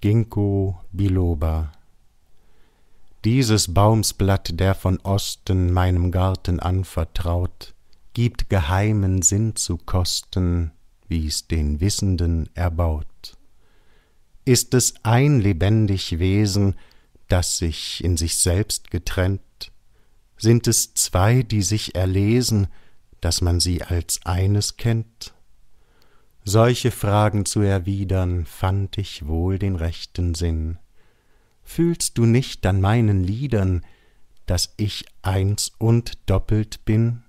Ginkgo biloba. Dieses Baumsblatt, der von Osten meinem Garten anvertraut, gibt geheimen Sinn zu kosten, wie's den Wissenden erbaut. Ist es ein lebendig Wesen, das sich in sich selbst getrennt? Sind es zwei, die sich erlesen, dass man sie als eines kennt? Solche Fragen zu erwidern, fand ich wohl den rechten Sinn. Fühlst du nicht an meinen Liedern, dass ich eins und doppelt bin?